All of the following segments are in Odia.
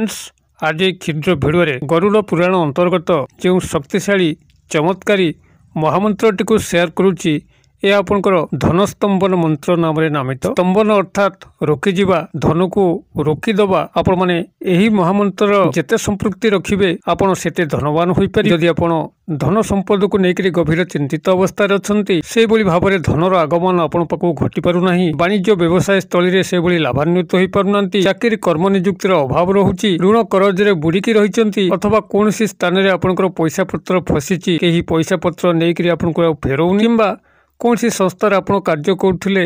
ଫ୍ରେଣ୍ଡସ୍ ଆଜି କ୍ଷୁଦ୍ର ଭିଡ଼ରେ ଗରୁଡ଼ ପୁରାଣ ଅନ୍ତର୍ଗତ ଯେଉଁ ଶକ୍ତିଶାଳୀ ଚମତ୍କାରୀ ମହାମନ୍ତ୍ରଟିକୁ ସେୟାର କରୁଛି ଏହା ଆପଣଙ୍କର ଧନ ସ୍ତମ୍ଭନ ମନ୍ତ୍ର ନାମରେ ନାମିତ ସ୍ତମ୍ଭନ ଅର୍ଥାତ୍ ରୋକିଯିବା ଧନକୁ ରୋକିଦେବା ଆପଣମାନେ ଏହି ମହାମନ୍ତ୍ରର ଯେତେ ସମ୍ପୃକ୍ତି ରଖିବେ ଆପଣ ସେତେ ଧନବାନ ହୋଇପାରିବେ ଯଦି ଆପଣ ଧନ ସମ୍ପଦକୁ ନେଇକରି ଗଭୀର ଚିନ୍ତିତ ଅବସ୍ଥାରେ ଅଛନ୍ତି ସେଭଳି ଭାବରେ ଧନର ଆଗମନ ଆପଣ ପାଖକୁ ଘଟି ପାରୁନାହିଁ ବାଣିଜ୍ୟ ବ୍ୟବସାୟ ସ୍ଥଳୀରେ ସେଭଳି ଲାଭାନ୍ୱିତ ହୋଇପାରୁନାହାନ୍ତି ଚାକିରି କର୍ମ ନିଯୁକ୍ତିର ଅଭାବ ରହୁଛି ଋଣ କରଜରେ ବୁଡ଼ିକି ରହିଛନ୍ତି ଅଥବା କୌଣସି ସ୍ଥାନରେ ଆପଣଙ୍କର ପଇସା ପତ୍ର ଫସିଛି କେହି ପଇସା ପତ୍ର ନେଇକରି ଆପଣଙ୍କୁ ଆଉ ଫେରଉନି କିମ୍ବା କୌଣସି ସଂସ୍ଥାରେ ଆପଣ କାର୍ଯ୍ୟ କରୁଥିଲେ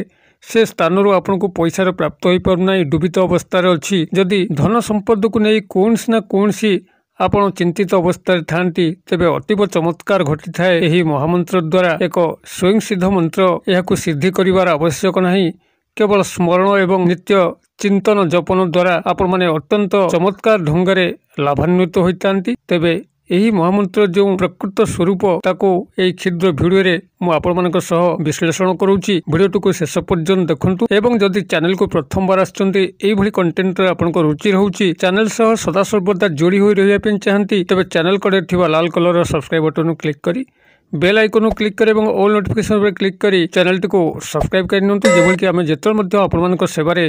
ସେ ସ୍ଥାନରୁ ଆପଣଙ୍କୁ ପଇସାର ପ୍ରାପ୍ତ ହୋଇପାରୁନାହିଁ ଡୁବିତ ଅବସ୍ଥାରେ ଅଛି ଯଦି ଧନ ସମ୍ପଦକୁ ନେଇ କୌଣସି ନା କୌଣସି ଆପଣ ଚିନ୍ତିତ ଅବସ୍ଥାରେ ଥାଆନ୍ତି ତେବେ ଅତୀବ ଚମତ୍କାର ଘଟିଥାଏ ଏହି ମହାମନ୍ତ୍ର ଦ୍ୱାରା ଏକ ସ୍ୱୟଂସିଦ୍ଧ ମନ୍ତ୍ର ଏହାକୁ ସିଦ୍ଧି କରିବାର ଆବଶ୍ୟକ ନାହିଁ କେବଳ ସ୍ମରଣ ଏବଂ ନିତ୍ୟ ଚିନ୍ତନ ଜପନ ଦ୍ୱାରା ଆପଣମାନେ ଅତ୍ୟନ୍ତ ଚମତ୍କାର ଢଙ୍ଗରେ ଲାଭାନ୍ୱିତ ହୋଇଥାନ୍ତି ତେବେ ଏହି ମହାମନ୍ତ୍ର ଯେଉଁ ପ୍ରକୃତ ସ୍ୱରୂପ ତାକୁ ଏହି କ୍ଷୁଦ୍ର ଭିଡ଼ିଓରେ ମୁଁ ଆପଣମାନଙ୍କ ସହ ବିଶ୍ଳେଷଣ କରୁଛି ଭିଡ଼ିଓଟିକୁ ଶେଷ ପର୍ଯ୍ୟନ୍ତ ଦେଖନ୍ତୁ ଏବଂ ଯଦି ଚ୍ୟାନେଲକୁ ପ୍ରଥମବାର ଆସୁଛନ୍ତି ଏହିଭଳି କଣ୍ଟେଣ୍ଟରେ ଆପଣଙ୍କ ରୁଚି ରହୁଛି ଚ୍ୟାନେଲ ସହ ସଦାସର୍ବଦା ଯୋଡ଼ି ହୋଇ ରହିବା ପାଇଁ ଚାହାନ୍ତି ତେବେ ଚ୍ୟାନେଲ କଡ଼େ ଥିବା ଲାଲ୍ କଲର୍ର ସବସ୍କ୍ରାଇବ୍ ବଟନ୍ କ୍ଲିକ୍ କରି ବେଲ୍ ଆଇକନ୍କୁ କ୍ଲିକ୍ କରି ଏବଂ ଅଲ୍ ନୋଟିଫିକେସନ୍ ଉପରେ କ୍ଲିକ୍ କରି ଚ୍ୟାନେଲଟିକୁ ସବସ୍କ୍ରାଇବ୍ କରି ନିଅନ୍ତୁ ଯେଭଳିକି ଆମେ ଯେତେବେଳେ ମଧ୍ୟ ଆପଣମାନଙ୍କ ସେବାରେ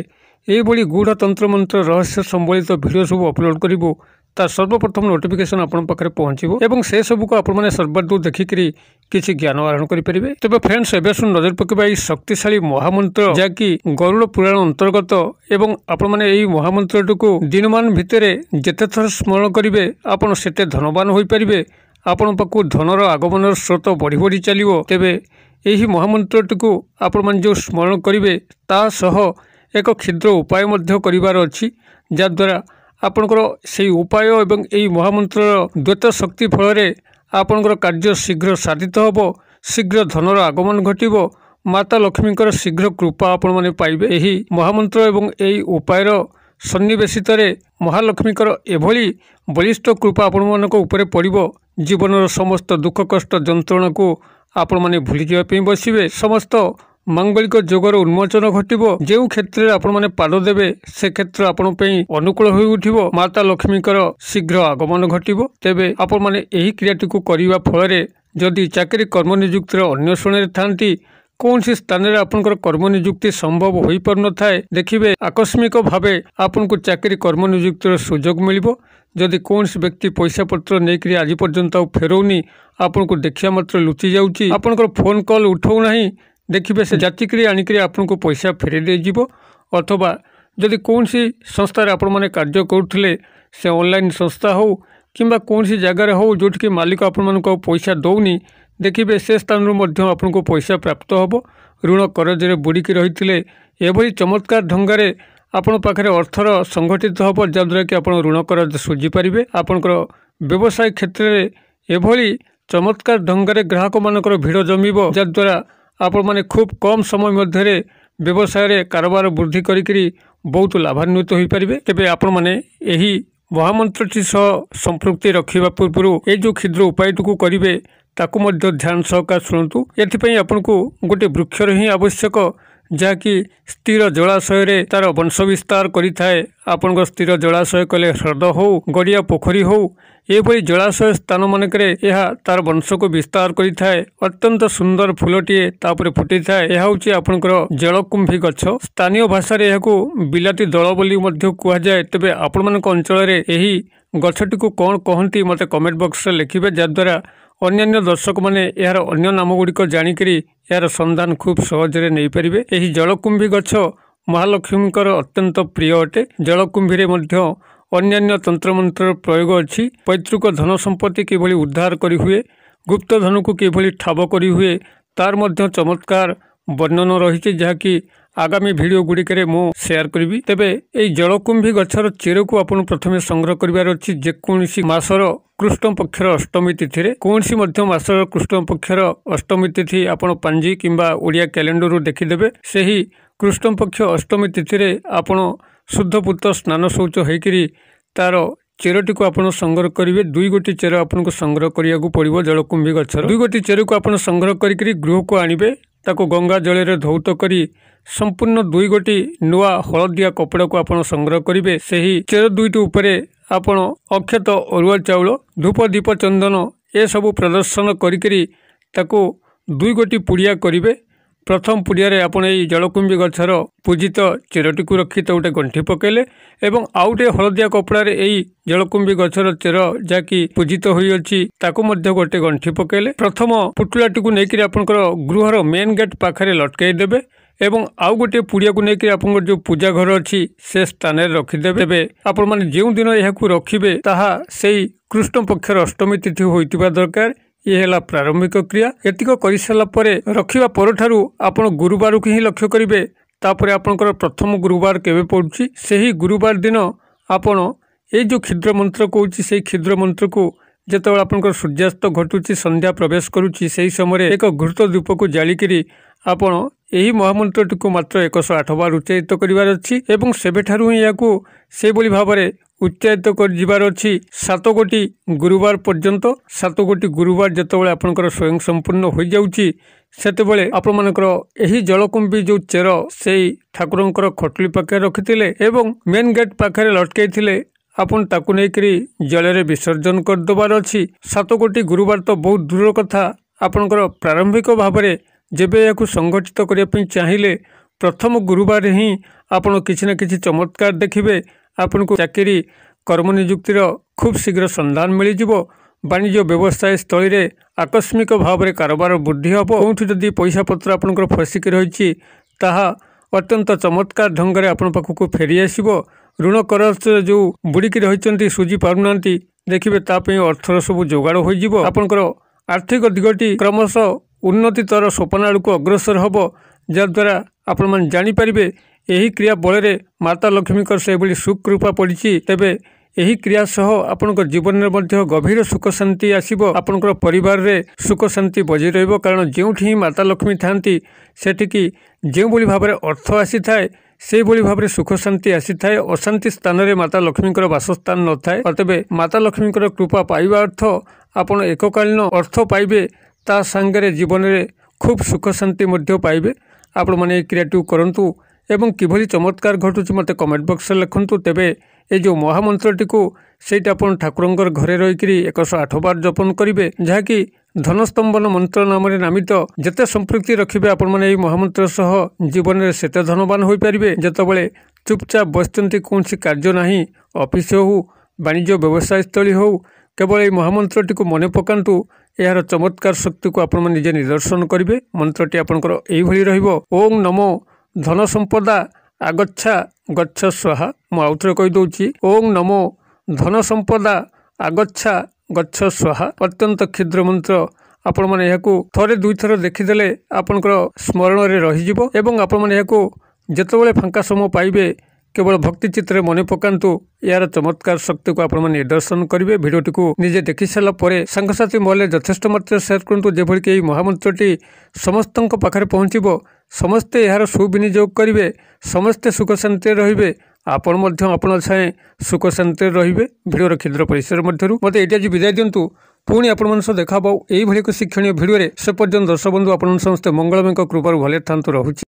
ଏହିଭଳି ଗୁଢ଼ ମନ୍ତ୍ର ରହସ୍ୟ ସମ୍ବଳିତ ଭିଡ଼ିଓ ସବୁ ଅପଲୋଡ଼୍ କରିବୁ ତା ସର୍ବପ୍ରଥମ ନୋଟିଫିକେସନ୍ ଆପଣଙ୍କ ପାଖରେ ପହଞ୍ଚିବ ଏବଂ ସେ ସବୁକୁ ଆପଣମାନେ ସର୍ବାଦୂ ଦେଖିକରି କିଛି ଜ୍ଞାନ ଆହରଣ କରିପାରିବେ ତେବେ ଫ୍ରେଣ୍ଡସ୍ ଏବେ ଶୁଣ ନଜର ପକାଇବା ଏହି ଶକ୍ତିଶାଳୀ ମହାମନ୍ତ୍ର ଯାହାକି ଗରୁଡ଼ ପୁରାଣ ଅନ୍ତର୍ଗତ ଏବଂ ଆପଣମାନେ ଏହି ମହାମନ୍ତ୍ରଟିକୁ ଦିନମାନ ଭିତରେ ଯେତେଥର ସ୍ମରଣ କରିବେ ଆପଣ ସେତେ ଧନବାନ ହୋଇପାରିବେ ଆପଣଙ୍କ ପାଖକୁ ଧନର ଆଗମନର ସ୍ରୋତ ବଢ଼ି ବଢ଼ି ଚାଲିବ ତେବେ ଏହି ମହାମନ୍ତ୍ରଟିକୁ ଆପଣମାନେ ଯେଉଁ ସ୍ମରଣ କରିବେ ତା ସହ ଏକ କ୍ଷୁଦ୍ର ଉପାୟ ମଧ୍ୟ କରିବାର ଅଛି ଯାହାଦ୍ୱାରା ଆପଣଙ୍କର ସେହି ଉପାୟ ଏବଂ ଏହି ମହାମନ୍ତ୍ରର ଦ୍ୱେତ ଶକ୍ତି ଫଳରେ ଆପଣଙ୍କର କାର୍ଯ୍ୟ ଶୀଘ୍ର ସାଧିତ ହେବ ଶୀଘ୍ର ଧନର ଆଗମନ ଘଟିବ ମାତା ଲକ୍ଷ୍ମୀଙ୍କର ଶୀଘ୍ର କୃପା ଆପଣମାନେ ପାଇବେ ଏହି ମହାମନ୍ତ୍ର ଏବଂ ଏହି ଉପାୟର ସନ୍ନିବେଶିତରେ ମହାଲକ୍ଷ୍ମୀଙ୍କର ଏଭଳି ବଳିଷ୍ଠ କୃପା ଆପଣମାନଙ୍କ ଉପରେ ପଡ଼ିବ ଜୀବନର ସମସ୍ତ ଦୁଃଖ କଷ୍ଟ ଯନ୍ତ୍ରଣାକୁ ଆପଣମାନେ ଭୁଲିଯିବା ପାଇଁ ବସିବେ ସମସ୍ତ ମାଙ୍ଗଳିକ ଯୋଗର ଉନ୍ମୋଚନ ଘଟିବ ଯେଉଁ କ୍ଷେତ୍ରରେ ଆପଣମାନେ ପାଦ ଦେବେ ସେ କ୍ଷେତ୍ର ଆପଣ ପାଇଁ ଅନୁକୂଳ ହୋଇ ଉଠିବ ମାତା ଲକ୍ଷ୍ମୀଙ୍କର ଶୀଘ୍ର ଆଗମନ ଘଟିବ ତେବେ ଆପଣମାନେ ଏହି କ୍ରିୟାଟିକୁ କରିବା ଫଳରେ ଯଦି ଚାକିରି କର୍ମନିଯୁକ୍ତିର ଅନ୍ୱେଷଣରେ ଥାନ୍ତି କୌଣସି ସ୍ଥାନରେ ଆପଣଙ୍କର କର୍ମନିଯୁକ୍ତି ସମ୍ଭବ ହୋଇପାରୁନଥାଏ ଦେଖିବେ ଆକସ୍ମିକ ଭାବେ ଆପଣଙ୍କୁ ଚାକିରି କର୍ମନିଯୁକ୍ତିର ସୁଯୋଗ ମିଳିବ ଯଦି କୌଣସି ବ୍ୟକ୍ତି ପଇସାପତ୍ର ନେଇକରି ଆଜି ପର୍ଯ୍ୟନ୍ତ ଆଉ ଫେରଉନି ଆପଣଙ୍କୁ ଦେଖିବା ମାତ୍ର ଲୁଚି ଯାଉଛି ଆପଣଙ୍କର ଫୋନ୍ କଲ୍ ଉଠାଉ ନାହିଁ ଦେଖିବେ ସେ ଜାତିକିରି ଆଣିକରି ଆପଣଙ୍କୁ ପଇସା ଫେରାଇ ଦେଇଯିବ ଅଥବା ଯଦି କୌଣସି ସଂସ୍ଥାରେ ଆପଣମାନେ କାର୍ଯ୍ୟ କରୁଥିଲେ ସେ ଅନଲାଇନ୍ ସଂସ୍ଥା ହେଉ କିମ୍ବା କୌଣସି ଜାଗାରେ ହେଉ ଯେଉଁଠିକି ମାଲିକ ଆପଣମାନଙ୍କୁ ପଇସା ଦେଉନି ଦେଖିବେ ସେ ସ୍ଥାନରୁ ମଧ୍ୟ ଆପଣଙ୍କୁ ପଇସା ପ୍ରାପ୍ତ ହେବ ଋଣ କରଜରେ ବୁଡ଼ିକି ରହିଥିଲେ ଏଭଳି ଚମତ୍କାର ଢଙ୍ଗରେ ଆପଣଙ୍କ ପାଖରେ ଅର୍ଥର ସଂଗଠିତ ହେବ ଯାହାଦ୍ୱାରା କି ଆପଣ ଋଣ କରଜ ଶୁଝିପାରିବେ ଆପଣଙ୍କର ବ୍ୟବସାୟ କ୍ଷେତ୍ରରେ ଏଭଳି ଚମତ୍କାର ଢଙ୍ଗରେ ଗ୍ରାହକମାନଙ୍କର ଭିଡ଼ ଜମିବ ଯାହାଦ୍ୱାରା ଆପଣମାନେ ଖୁବ୍ କମ୍ ସମୟ ମଧ୍ୟରେ ବ୍ୟବସାୟରେ କାରବାର ବୃଦ୍ଧି କରିକିରି ବହୁତ ଲାଭାନ୍ୱିତ ହୋଇପାରିବେ ତେବେ ଆପଣମାନେ ଏହି ମହାମନ୍ତ୍ରଟି ସହ ସମ୍ପୃକ୍ତି ରଖିବା ପୂର୍ବରୁ ଏ ଯେଉଁ କ୍ଷୁଦ୍ର ଉପାୟଟିକୁ କରିବେ ତାକୁ ମଧ୍ୟ ଧ୍ୟାନ ସହକାର ଶୁଣନ୍ତୁ ଏଥିପାଇଁ ଆପଣଙ୍କୁ ଗୋଟିଏ ବୃକ୍ଷର ହିଁ ଆବଶ୍ୟକ ଯାହାକି ସ୍ଥିର ଜଳାଶୟରେ ତାର ବଂଶ ବିସ୍ତାର କରିଥାଏ ଆପଣଙ୍କ ସ୍ଥିର ଜଳାଶୟ କଲେ ହ୍ରଦ ହେଉ ଗଡ଼ିଆ ପୋଖରୀ ହେଉ ଏଭଳି ଜଳାଶୟ ସ୍ଥାନମାନଙ୍କରେ ଏହା ତାର ବଂଶକୁ ବିସ୍ତାର କରିଥାଏ ଅତ୍ୟନ୍ତ ସୁନ୍ଦର ଫୁଲଟିଏ ତା ଉପରେ ଫୁଟିଥାଏ ଏହା ହେଉଛି ଆପଣଙ୍କର ଜଳକୁମ୍ଭୀ ଗଛ ସ୍ଥାନୀୟ ଭାଷାରେ ଏହାକୁ ବିଲାତି ଦଳ ବୋଲି ମଧ୍ୟ କୁହାଯାଏ ତେବେ ଆପଣମାନଙ୍କ ଅଞ୍ଚଳରେ ଏହି ଗଛଟିକୁ କ'ଣ କହନ୍ତି ମୋତେ କମେଣ୍ଟ ବକ୍ସରେ ଲେଖିବେ ଯାହାଦ୍ୱାରା ଅନ୍ୟାନ୍ୟ ଦର୍ଶକମାନେ ଏହାର ଅନ୍ୟ ନାମ ଗୁଡ଼ିକ ଜାଣିକରି ଏହାର ସନ୍ଧାନ ଖୁବ୍ ସହଜରେ ନେଇପାରିବେ ଏହି ଜଳକୁମ୍ଭୀ ଗଛ ମହାଲକ୍ଷ୍ମୀଙ୍କର ଅତ୍ୟନ୍ତ ପ୍ରିୟ ଅଟେ ଜଳକୁମ୍ଭୀରେ ମଧ୍ୟ ଅନ୍ୟାନ୍ୟ ତନ୍ତ୍ରମନ୍ତ୍ରର ପ୍ରୟୋଗ ଅଛି ପୈତୃକ ଧନ ସମ୍ପତ୍ତି କିଭଳି ଉଦ୍ଧାର କରିହୁଏ ଗୁପ୍ତଧନକୁ କିଭଳି ଠାବ କରିହୁଏ ତା'ର ମଧ୍ୟ ଚମତ୍କାର ବର୍ଣ୍ଣନା ରହିଛି ଯାହାକି ଆଗାମୀ ଭିଡ଼ିଓ ଗୁଡ଼ିକରେ ମୁଁ ସେୟାର କରିବି ତେବେ ଏହି ଜଳକୁମ୍ଭୀ ଗଛର ଚେରକୁ ଆପଣ ପ୍ରଥମେ ସଂଗ୍ରହ କରିବାର ଅଛି ଯେକୌଣସି ମାସର କୃଷ୍ଣ ପକ୍ଷର ଅଷ୍ଟମୀ ତିଥିରେ କୌଣସି ମଧ୍ୟ ମାସର କୃଷ୍ଣ ପକ୍ଷର ଅଷ୍ଟମୀ ତିଥି ଆପଣ ପାଞ୍ଜି କିମ୍ବା ଓଡ଼ିଆ କ୍ୟାଲେଣ୍ଡରରୁ ଦେଖିଦେବେ ସେହି କୃଷ୍ଣ ପକ୍ଷ ଅଷ୍ଟମୀ ତିଥିରେ ଆପଣ ଶୁଦ୍ଧପୁତ୍ର ସ୍ନାନ ଶୌଚ ହୋଇକରି ତାର ଚେରଟିକୁ ଆପଣ ସଂଗ୍ରହ କରିବେ ଦୁଇ ଗୋଟି ଚେର ଆପଣଙ୍କୁ ସଂଗ୍ରହ କରିବାକୁ ପଡ଼ିବ ଜଳକୁମ୍ଭୀ ଗଛର ଦୁଇ ଗୋଟି ଚେରକୁ ଆପଣ ସଂଗ୍ରହ କରିକି ଗୃହକୁ ଆଣିବେ ତାକୁ ଗଙ୍ଗା ଜଳରେ ଧୌତ କରି ସମ୍ପୂର୍ଣ୍ଣ ଦୁଇ ଗୋଟି ନୂଆ ହଳଦିଆ କପଡ଼ାକୁ ଆପଣ ସଂଗ୍ରହ କରିବେ ସେହି ଚେର ଦୁଇଟି ଉପରେ ଆପଣ ଅକ୍ଷତ ଅରୁଆ ଚାଉଳ ଧୂପ ଦୀପ ଚନ୍ଦନ ଏସବୁ ପ୍ରଦର୍ଶନ କରିକି ତାକୁ ଦୁଇ ଗୋଟି ପୁଡ଼ିଆ କରିବେ ପ୍ରଥମ ପୁଡ଼ିଆରେ ଆପଣ ଏଇ ଜଳକୁମ୍ଭୀ ଗଛର ପୂଜିତ ଚେରଟିକୁ ରଖିତ ଗୋଟେ ଗଣ୍ଠି ପକାଇଲେ ଏବଂ ଆଉ ଗୋଟିଏ ହଳଦିଆ କପଡ଼ାରେ ଏଇ ଜଳକୁମ୍ଭୀ ଗଛର ଚେର ଯାହାକି ପୂଜିତ ହୋଇଅଛି ତାକୁ ମଧ୍ୟ ଗୋଟେ ଗଣ୍ଠି ପକାଇଲେ ପ୍ରଥମ ପୁଟୁଳାଟିକୁ ନେଇକରି ଆପଣଙ୍କର ଗୃହର ମେନ୍ ଗେଟ୍ ପାଖରେ ଲଟକାଇ ଦେବେ ଏବଂ ଆଉ ଗୋଟିଏ ପୁଡ଼ିଆକୁ ନେଇକି ଆପଣଙ୍କର ଯେଉଁ ପୂଜା ଘର ଅଛି ସେ ସ୍ଥାନରେ ରଖିଦେବେ ଆପଣମାନେ ଯେଉଁଦିନ ଏହାକୁ ରଖିବେ ତାହା ସେଇ କୃଷ୍ଣ ପକ୍ଷର ଅଷ୍ଟମୀ ତିଥି ହୋଇଥିବା ଦରକାର ଇଏ ହେଲା ପ୍ରାରମ୍ଭିକ କ୍ରିୟା ଏତିକ କରିସାରିଲା ପରେ ରଖିବା ପରଠାରୁ ଆପଣ ଗୁରୁବାରକୁ ହିଁ ଲକ୍ଷ୍ୟ କରିବେ ତାପରେ ଆପଣଙ୍କର ପ୍ରଥମ ଗୁରୁବାର କେବେ ପଡ଼ୁଛି ସେହି ଗୁରୁବାର ଦିନ ଆପଣ ଏଇ ଯେଉଁ କ୍ଷୁଦ୍ର ମନ୍ତ୍ର କହୁଛି ସେହି କ୍ଷୁଦ୍ର ମନ୍ତ୍ରକୁ ଯେତେବେଳେ ଆପଣଙ୍କର ସୂର୍ଯ୍ୟାସ୍ତ ଘଟୁଛି ସନ୍ଧ୍ୟା ପ୍ରବେଶ କରୁଛି ସେହି ସମୟରେ ଏକ ଘୃତ ଦୀପକୁ ଜାଳିକରି ଆପଣ ଏହି ମହାମନ୍ତ୍ରଟିକୁ ମାତ୍ର ଏକଶହ ଆଠ ବାର ଉଚ୍ଚାରିତ କରିବାର ଅଛି ଏବଂ ସେବେଠାରୁ ହିଁ ଏହାକୁ ସେଭଳି ଭାବରେ ଉଚ୍ଚାରିତ କରିଯିବାର ଅଛି ସାତ ଗୋଟି ଗୁରୁବାର ପର୍ଯ୍ୟନ୍ତ ସାତ ଗୋଟି ଗୁରୁବାର ଯେତେବେଳେ ଆପଣଙ୍କର ସ୍ୱୟଂ ସମ୍ପୂର୍ଣ୍ଣ ହୋଇଯାଉଛି ସେତେବେଳେ ଆପଣମାନଙ୍କର ଏହି ଜଳକୁମ୍ବି ଯେଉଁ ଚେର ସେଇ ଠାକୁରଙ୍କର ଖଟୁଲି ପାଖରେ ରଖିଥିଲେ ଏବଂ ମେନ୍ ଗେଟ୍ ପାଖରେ ଲଟକାଇଥିଲେ ଆପଣ ତାକୁ ନେଇକରି ଜଳରେ ବିସର୍ଜନ କରିଦେବାର ଅଛି ସାତ ଗୋଟି ଗୁରୁବାର ତ ବହୁତ ଦୂର କଥା ଆପଣଙ୍କର ପ୍ରାରମ୍ଭିକ ଭାବରେ ଯେବେ ଏହାକୁ ସଂଗଠିତ କରିବା ପାଇଁ ଚାହିଁଲେ ପ୍ରଥମ ଗୁରୁବାର ହିଁ ଆପଣ କିଛି ନା କିଛି ଚମତ୍କାର ଦେଖିବେ ଆପଣଙ୍କୁ ଚାକିରି କର୍ମନିଯୁକ୍ତିର ଖୁବ୍ ଶୀଘ୍ର ସନ୍ଧାନ ମିଳିଯିବ ବାଣିଜ୍ୟ ବ୍ୟବସାୟ ସ୍ଥଳୀରେ ଆକସ୍ମିକ ଭାବରେ କାରବାର ବୃଦ୍ଧି ହେବ କେଉଁଠି ଯଦି ପଇସାପତ୍ର ଆପଣଙ୍କର ଫସିକି ରହିଛି ତାହା ଅତ୍ୟନ୍ତ ଚମତ୍କାର ଢଙ୍ଗରେ ଆପଣ ପାଖକୁ ଫେରିଆସିବ ଋଣ କରଜରେ ଯେଉଁ ବୁଡ଼ିକି ରହିଛନ୍ତି ସୁଝି ପାରୁନାହାନ୍ତି ଦେଖିବେ ତା ପାଇଁ ଅର୍ଥର ସବୁ ଯୋଗାଡ଼ ହୋଇଯିବ ଆପଣଙ୍କର ଆର୍ଥିକ ଦିଗଟି କ୍ରମଶଃ ଉନ୍ନତିତର ସ୍ୱପ୍ନ ଆଡ଼କୁ ଅଗ୍ରସର ହେବ ଯାହାଦ୍ୱାରା ଆପଣମାନେ ଜାଣିପାରିବେ ଏହି କ୍ରିୟା ବଳରେ ମାତା ଲକ୍ଷ୍ମୀଙ୍କର ସେଭଳି ସୁକୃପା ପଡ଼ିଛି ତେବେ ଏହି କ୍ରିୟା ସହ ଆପଣଙ୍କ ଜୀବନରେ ମଧ୍ୟ ଗଭୀର ସୁଖ ଶାନ୍ତି ଆସିବ ଆପଣଙ୍କର ପରିବାରରେ ସୁଖ ଶାନ୍ତି ବଜାଇ ରହିବ କାରଣ ଯେଉଁଠି ହିଁ ମାତା ଲକ୍ଷ୍ମୀ ଥାଆନ୍ତି ସେଠିକି ଯେଉଁଭଳି ଭାବରେ ଅର୍ଥ ଆସିଥାଏ ସେହିଭଳି ଭାବରେ ସୁଖ ଶାନ୍ତି ଆସିଥାଏ ଅଶାନ୍ତି ସ୍ଥାନରେ ମାତା ଲକ୍ଷ୍ମୀଙ୍କର ବାସସ୍ଥାନ ନଥାଏ ତେବେ ମାତା ଲକ୍ଷ୍ମୀଙ୍କର କୃପା ପାଇବା ଅର୍ଥ ଆପଣ ଏକକାଳୀନ ଅର୍ଥ ପାଇବେ ତା ସାଙ୍ଗରେ ଜୀବନରେ ଖୁବ୍ ସୁଖ ଶାନ୍ତି ମଧ୍ୟ ପାଇବେ ଆପଣମାନେ ଏଇ କ୍ରିୟାଟିକୁ କରନ୍ତୁ ଏବଂ କିଭଳି ଚମତ୍କାର ଘଟୁଛି ମୋତେ କମେଣ୍ଟ ବକ୍ସରେ ଲେଖନ୍ତୁ ତେବେ ଏ ଯେଉଁ ମହାମନ୍ତ୍ରଟିକୁ ସେଇଟା ଆପଣ ଠାକୁରଙ୍କର ଘରେ ରହିକରି ଏକଶହ ଆଠ ବାର ଜପନ କରିବେ ଯାହାକି ଧନସ୍ତମ୍ଭନ ମନ୍ତ୍ର ନାମରେ ନାମିତ ଯେତେ ସମ୍ପୃକ୍ତି ରଖିବେ ଆପଣମାନେ ଏହି ମହାମନ୍ତ୍ର ସହ ଜୀବନରେ ସେତେ ଧନବାନ ହୋଇପାରିବେ ଯେତେବେଳେ ଚୁପଚାପ ବସିଛନ୍ତି କୌଣସି କାର୍ଯ୍ୟ ନାହିଁ ଅଫିସ୍ ହେଉ ବାଣିଜ୍ୟ ବ୍ୟବସାୟସ୍ଥଳୀ ହେଉ କେବଳ ଏହି ମହାମନ୍ତ୍ରଟିକୁ ମନେ ପକାନ୍ତୁ ଏହାର ଚମତ୍କାର ଶକ୍ତିକୁ ଆପଣମାନେ ନିଜେ ନିଦର୍ଶନ କରିବେ ମନ୍ତ୍ରଟି ଆପଣଙ୍କର ଏହିଭଳି ରହିବ ଓଂ ନମୋ ଧନ ସମ୍ପଦା ଆଗଚ୍ଛା ଗଛ ସ୍ୱାହା ମୁଁ ଆଉଥରେ କହିଦେଉଛି ଓଂ ନମୋ ଧନ ସମ୍ପଦା ଆଗଚ୍ଛା ଗଛ ସ୍ୱାହା ଅତ୍ୟନ୍ତ କ୍ଷୁଦ୍ର ମନ୍ତ୍ର ଆପଣମାନେ ଏହାକୁ ଥରେ ଦୁଇଥର ଦେଖିଦେଲେ ଆପଣଙ୍କର ସ୍ମରଣରେ ରହିଯିବ ଏବଂ ଆପଣମାନେ ଏହାକୁ ଯେତେବେଳେ ଫାଙ୍କା ସମୟ ପାଇବେ କେବଳ ଭକ୍ତି ଚିତ୍ରରେ ମନେ ପକାନ୍ତୁ ଏହାର ଚମତ୍କାର ଶକ୍ତିକୁ ଆପଣମାନେ ନିଦର୍ଶନ କରିବେ ଭିଡ଼ିଓଟିକୁ ନିଜେ ଦେଖିସାରିଲା ପରେ ସାଙ୍ଗସାଥି ମହଲେ ଯଥେଷ୍ଟ ମାତ୍ରାରେ ସେୟାର କରନ୍ତୁ ଯେଭଳିକି ଏହି ମହାମନ୍ତ୍ରଟି ସମସ୍ତଙ୍କ ପାଖରେ ପହଞ୍ଚିବ ସମସ୍ତେ ଏହାର ସୁବିନିଯୋଗ କରିବେ ସମସ୍ତେ ସୁଖ ଶାନ୍ତିରେ ରହିବେ ଆପଣ ମଧ୍ୟ ଆପଣ ଛାଏଁ ସୁଖ ଶାନ୍ତିରେ ରହିବେ ଭିଡ଼ିଓର କ୍ଷୁଦ୍ର ପରିସର ମଧ୍ୟରୁ ମୋତେ ଏଇଟା ଆଜି ବିଦାୟ ଦିଅନ୍ତୁ ପୁଣି ଆପଣମାନଙ୍କ ସହ ଦେଖା ହେବ ଏହିଭଳି ଏକ ଶିକ୍ଷଣୀୟ ଭିଡ଼ିଓରେ ସେ ପର୍ଯ୍ୟନ୍ତ ଦର୍ଶବନ୍ଧୁ ଆପଣ ସମସ୍ତେ ମଙ୍ଗଳମୟଙ୍କ କୃପାରୁ ଭଲରେ ଥାନ୍ତୁ ରହୁଛି